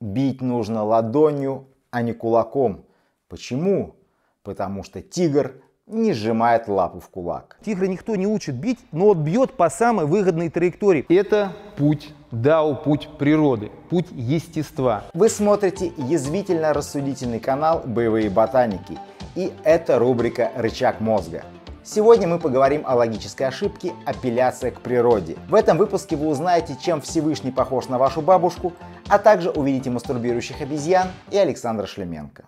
Бить нужно ладонью, а не кулаком. Почему? Потому что тигр не сжимает лапу в кулак. Тигра никто не учит бить, но он бьет по самой выгодной траектории. Это путь дау, путь природы, путь естества. Вы смотрите язвительно-рассудительный канал «Боевые ботаники» и это рубрика «Рычаг мозга». Сегодня мы поговорим о логической ошибке «Апелляция к природе». В этом выпуске вы узнаете, чем Всевышний похож на вашу бабушку, а также увидите мастурбирующих обезьян и Александра Шлеменко.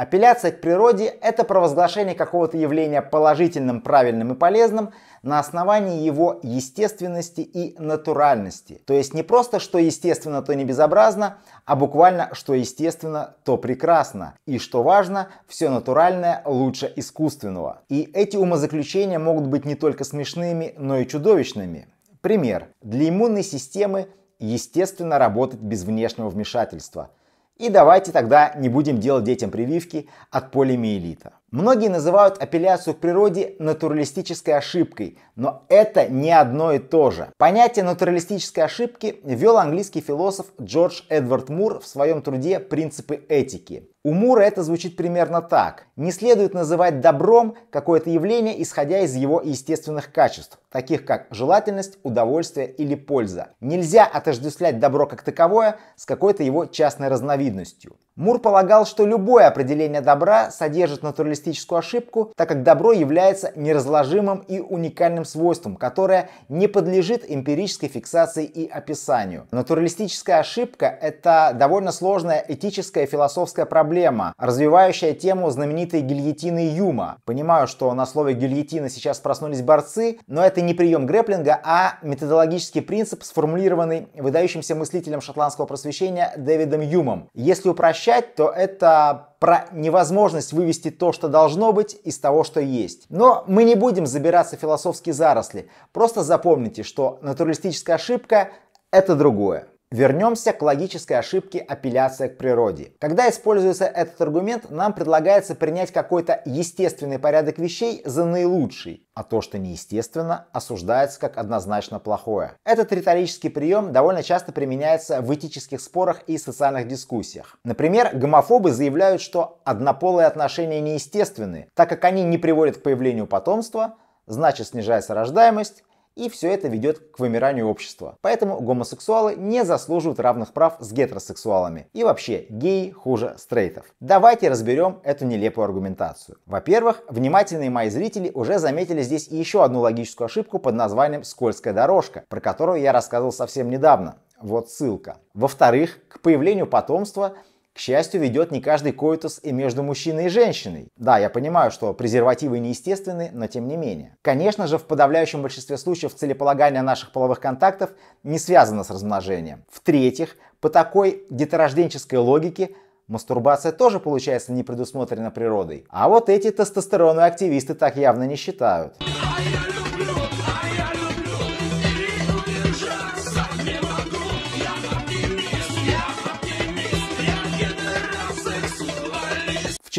Апелляция к природе – это провозглашение какого-то явления положительным, правильным и полезным на основании его естественности и натуральности. То есть не просто, что естественно, то не безобразно, а буквально, что естественно, то прекрасно. И что важно, все натуральное лучше искусственного. И эти умозаключения могут быть не только смешными, но и чудовищными. Пример. Для иммунной системы естественно работать без внешнего вмешательства – и давайте тогда не будем делать детям прививки от полиомиелита. Многие называют апелляцию к природе натуралистической ошибкой, но это не одно и то же. Понятие натуралистической ошибки ввел английский философ Джордж Эдвард Мур в своем труде «Принципы этики». У Мура это звучит примерно так. Не следует называть добром какое-то явление, исходя из его естественных качеств, таких как желательность, удовольствие или польза. Нельзя отождествлять добро как таковое с какой-то его частной разновидностью. Мур полагал, что любое определение добра содержит натуралистическую лингвистическую ошибку, так как добро является неразложимым и уникальным свойством, которое не подлежит эмпирической фиксации и описанию. Натуралистическая ошибка – это довольно сложная этическая и философская проблема, развивающая тему знаменитой гильотины Юма. Понимаю, что на слове гильотина сейчас проснулись борцы, но это не прием грэплинга, а методологический принцип, сформулированный выдающимся мыслителем шотландского просвещения Дэвидом Юмом. Если упрощать, то это про невозможность вывести то, что должно быть, из того, что есть. Но мы не будем забираться в философские заросли. Просто запомните, что натуралистическая ошибка – это другое. Вернемся к логической ошибке апелляция к природе. Когда используется этот аргумент, нам предлагается принять какой-то естественный порядок вещей за наилучший, а то, что неестественно, осуждается как однозначно плохое. Этот риторический прием довольно часто применяется в этических спорах и социальных дискуссиях. Например, гомофобы заявляют, что однополые отношения неестественны, так как они не приводят к появлению потомства, значит снижается рождаемость, и все это ведет к вымиранию общества. Поэтому гомосексуалы не заслуживают равных прав с гетеросексуалами. И вообще, геи хуже стрейтов. Давайте разберем эту нелепую аргументацию. Во-первых, внимательные мои зрители уже заметили здесь еще одну логическую ошибку под названием «скользкая дорожка», про которую я рассказывал совсем недавно. Вот ссылка. Во-вторых, к появлению потомства – счастью, ведет не каждый коитус и между мужчиной и женщиной. Да, я понимаю, что презервативы неестественны, но тем не менее. Конечно же, в подавляющем большинстве случаев целеполагание наших половых контактов не связано с размножением. В-третьих, по такой деторожденческой логике Мастурбация тоже, получается, не предусмотрена природой. А вот эти тестостероновые активисты так явно не считают.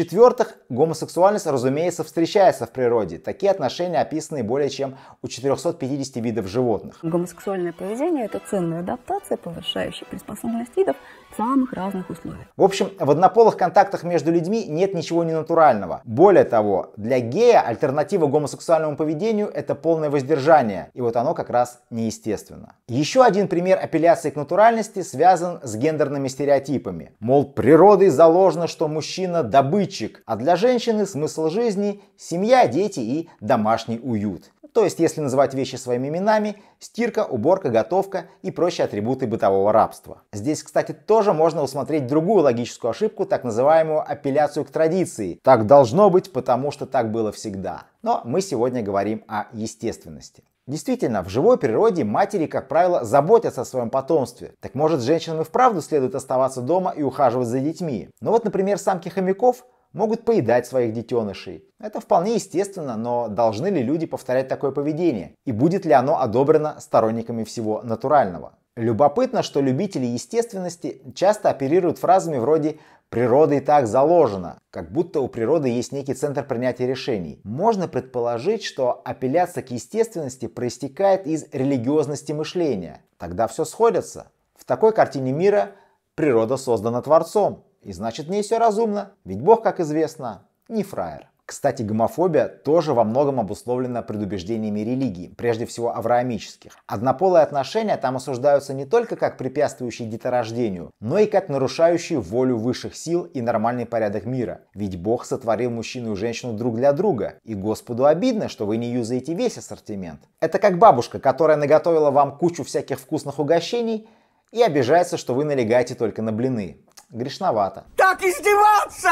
В-четвертых, гомосексуальность, разумеется, встречается в природе. Такие отношения описаны более чем у 450 видов животных. Гомосексуальное поведение – это ценная адаптация, повышающая приспособленность видов в самых разных условиях. В общем, в однополых контактах между людьми нет ничего ненатурального. Более того, для гея альтернатива гомосексуальному поведению – это полное воздержание, и вот оно как раз неестественно. Еще один пример апелляции к натуральности связан с гендерными стереотипами. Мол, природой заложено, что мужчина – добытчик, а для женщины смысл жизни – семья, дети и домашний уют. То есть, если называть вещи своими именами – Стирка, уборка, готовка и прочие атрибуты бытового рабства. Здесь, кстати, тоже можно усмотреть другую логическую ошибку, так называемую апелляцию к традиции. Так должно быть, потому что так было всегда. Но мы сегодня говорим о естественности. Действительно, в живой природе матери, как правило, заботятся о своем потомстве. Так может, женщинам и вправду следует оставаться дома и ухаживать за детьми. Но ну вот, например, самки хомяков – могут поедать своих детенышей. Это вполне естественно, но должны ли люди повторять такое поведение? И будет ли оно одобрено сторонниками всего натурального? Любопытно, что любители естественности часто оперируют фразами вроде «природа и так заложена», как будто у природы есть некий центр принятия решений. Можно предположить, что апелляция к естественности проистекает из религиозности мышления. Тогда все сходится. В такой картине мира природа создана Творцом, и значит, не все разумно, ведь Бог, как известно, не фраер. Кстати, гомофобия тоже во многом обусловлена предубеждениями религии, прежде всего авраамических. Однополые отношения там осуждаются не только как препятствующие деторождению, но и как нарушающие волю высших сил и нормальный порядок мира. Ведь Бог сотворил мужчину и женщину друг для друга, и Господу обидно, что вы не юзаете весь ассортимент. Это как бабушка, которая наготовила вам кучу всяких вкусных угощений и обижается, что вы налегаете только на блины грешновато. Так издеваться!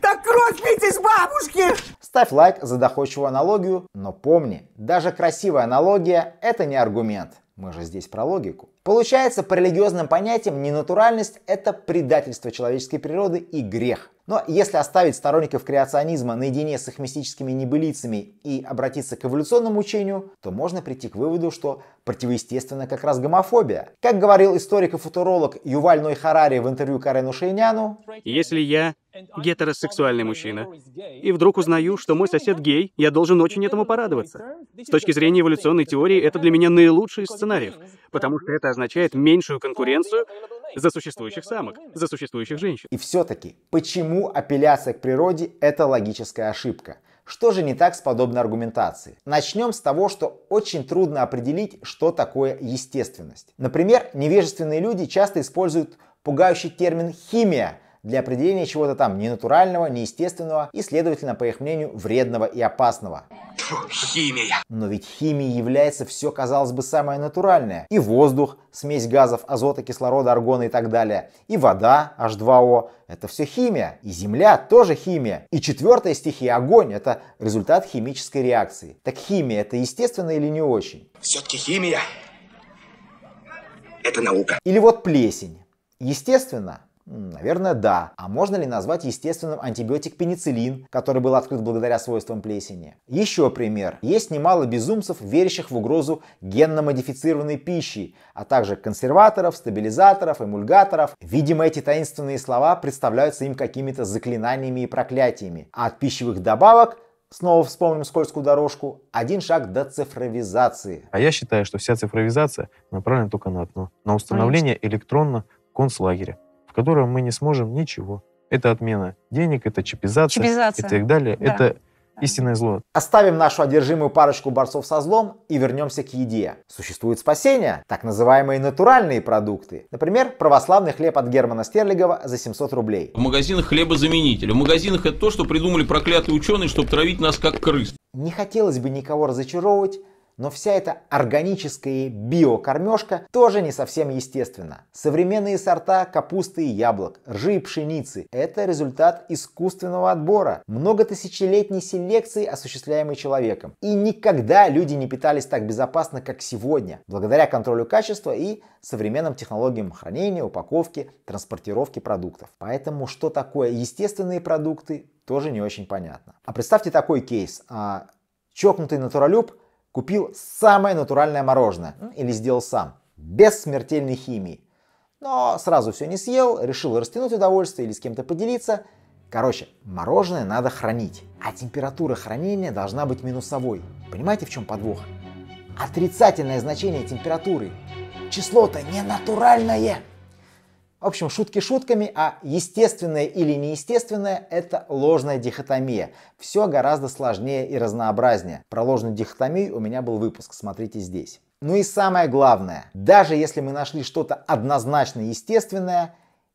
Так кровь пить из бабушки! Ставь лайк за доходчивую аналогию, но помни, даже красивая аналогия – это не аргумент. Мы же здесь про логику. Получается, по религиозным понятиям ненатуральность – это предательство человеческой природы и грех. Но если оставить сторонников креационизма наедине с их мистическими небылицами и обратиться к эволюционному учению, то можно прийти к выводу, что противоестественно как раз гомофобия. Как говорил историк и футуролог Юваль Ной Харари в интервью Карену Шейняну, «Если я гетеросексуальный мужчина, и вдруг узнаю, что мой сосед гей, я должен очень этому порадоваться. С точки зрения эволюционной теории, это для меня наилучший из сценариев, потому что это означает меньшую конкуренцию за существующих самок, за существующих женщин. И все-таки, почему апелляция к природе – это логическая ошибка? Что же не так с подобной аргументацией? Начнем с того, что очень трудно определить, что такое естественность. Например, невежественные люди часто используют пугающий термин «химия», для определения чего-то там ненатурального, неестественного и, следовательно, по их мнению, вредного и опасного. химия. Но ведь химией является все, казалось бы, самое натуральное. И воздух, смесь газов, азота, кислорода, аргона и так далее. И вода, H2O. Это все химия. И земля тоже химия. И четвертая стихия, огонь, это результат химической реакции. Так химия это естественно или не очень? Все-таки химия. Это наука. Или вот плесень. Естественно, Наверное, да. А можно ли назвать естественным антибиотик пенициллин, который был открыт благодаря свойствам плесени? Еще пример. Есть немало безумцев, верящих в угрозу генно-модифицированной пищи, а также консерваторов, стабилизаторов, эмульгаторов. Видимо, эти таинственные слова представляются им какими-то заклинаниями и проклятиями. А от пищевых добавок снова вспомним скользкую дорожку, один шаг до цифровизации. А я считаю, что вся цифровизация направлена только на одно – на установление электронно концлагеря которого мы не сможем ничего. Это отмена денег, это чипизация, чипизация. и так далее. Да. Это истинное зло. Оставим нашу одержимую парочку борцов со злом и вернемся к еде. Существует спасение, так называемые натуральные продукты. Например, православный хлеб от Германа Стерлигова за 700 рублей. В магазинах хлебозаменители. В магазинах это то, что придумали проклятые ученые, чтобы травить нас как крыс. Не хотелось бы никого разочаровывать, но вся эта органическая биокормежка тоже не совсем естественна. Современные сорта капусты и яблок, ржи и пшеницы – это результат искусственного отбора, многотысячелетней селекции, осуществляемой человеком. И никогда люди не питались так безопасно, как сегодня, благодаря контролю качества и современным технологиям хранения, упаковки, транспортировки продуктов. Поэтому что такое естественные продукты, тоже не очень понятно. А представьте такой кейс. А, чокнутый натуралюб – Купил самое натуральное мороженое или сделал сам, без смертельной химии. Но сразу все не съел, решил растянуть удовольствие или с кем-то поделиться. Короче, мороженое надо хранить, а температура хранения должна быть минусовой. Понимаете, в чем подвох? Отрицательное значение температуры. Число-то не натуральное. В общем, шутки шутками, а естественное или неестественное – это ложная дихотомия. Все гораздо сложнее и разнообразнее. Про ложную дихотомию у меня был выпуск, смотрите здесь. Ну и самое главное, даже если мы нашли что-то однозначно естественное,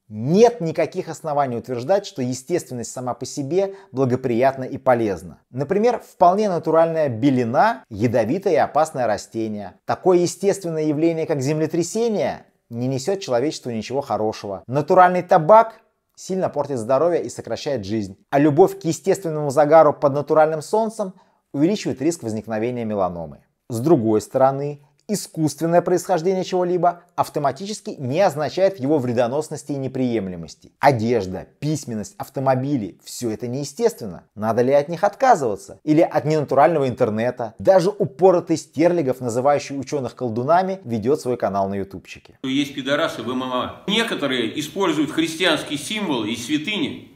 нет никаких оснований утверждать, что естественность сама по себе благоприятна и полезна. Например, вполне натуральная белина – ядовитое и опасное растение. Такое естественное явление, как землетрясение, не несет человечеству ничего хорошего. Натуральный табак сильно портит здоровье и сокращает жизнь. А любовь к естественному загару под натуральным солнцем увеличивает риск возникновения меланомы. С другой стороны, искусственное происхождение чего-либо автоматически не означает его вредоносности и неприемлемости. Одежда, письменность, автомобили – все это неестественно. Надо ли от них отказываться? Или от ненатурального интернета? Даже упоротый стерлигов, называющий ученых колдунами, ведет свой канал на ютубчике. Есть пидорасы в ММА. Некоторые используют христианский символ и святыни,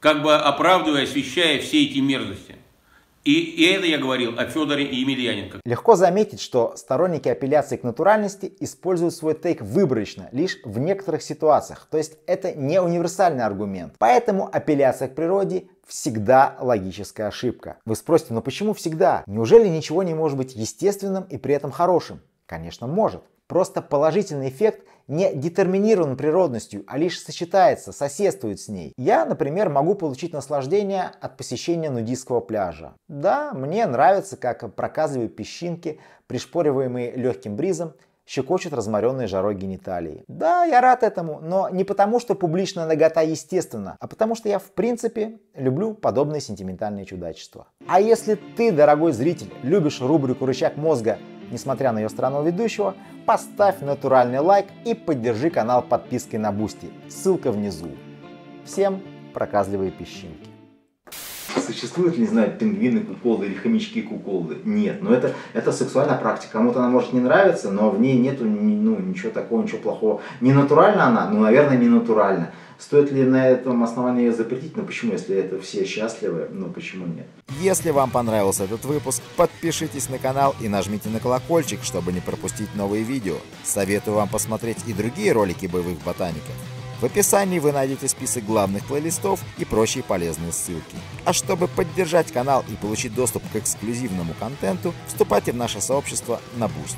как бы оправдывая, освещая все эти мерзости. И, и это я говорил о Федоре и Емельяненко. Легко заметить, что сторонники апелляции к натуральности используют свой тейк выборочно, лишь в некоторых ситуациях. То есть это не универсальный аргумент. Поэтому апелляция к природе всегда логическая ошибка. Вы спросите, но «Ну почему всегда? Неужели ничего не может быть естественным и при этом хорошим? Конечно, может. Просто положительный эффект не детерминирован природностью, а лишь сочетается, соседствует с ней. Я, например, могу получить наслаждение от посещения нудистского пляжа. Да, мне нравится, как проказливые песчинки, пришпориваемые легким бризом, щекочут разморенные жарой гениталии. Да, я рад этому, но не потому, что публичная нагота естественна, а потому что я в принципе люблю подобные сентиментальные чудачества. А если ты, дорогой зритель, любишь рубрику «Рычаг мозга», несмотря на ее странного ведущего, поставь натуральный лайк и поддержи канал подпиской на Бусти. Ссылка внизу. Всем проказливые песчинки. Существуют ли, не знаю, пингвины куколды или хомячки куколды? Нет, но это, это сексуальная практика. Кому-то она может не нравиться, но в ней нету ну, ничего такого, ничего плохого. Не натурально она? Ну, наверное, не натурально. Стоит ли на этом основании ее запретить? Ну почему, если это все счастливы, ну почему нет? Если вам понравился этот выпуск, подпишитесь на канал и нажмите на колокольчик, чтобы не пропустить новые видео. Советую вам посмотреть и другие ролики боевых ботаников. В описании вы найдете список главных плейлистов и прочие полезные ссылки. А чтобы поддержать канал и получить доступ к эксклюзивному контенту, вступайте в наше сообщество на Boost.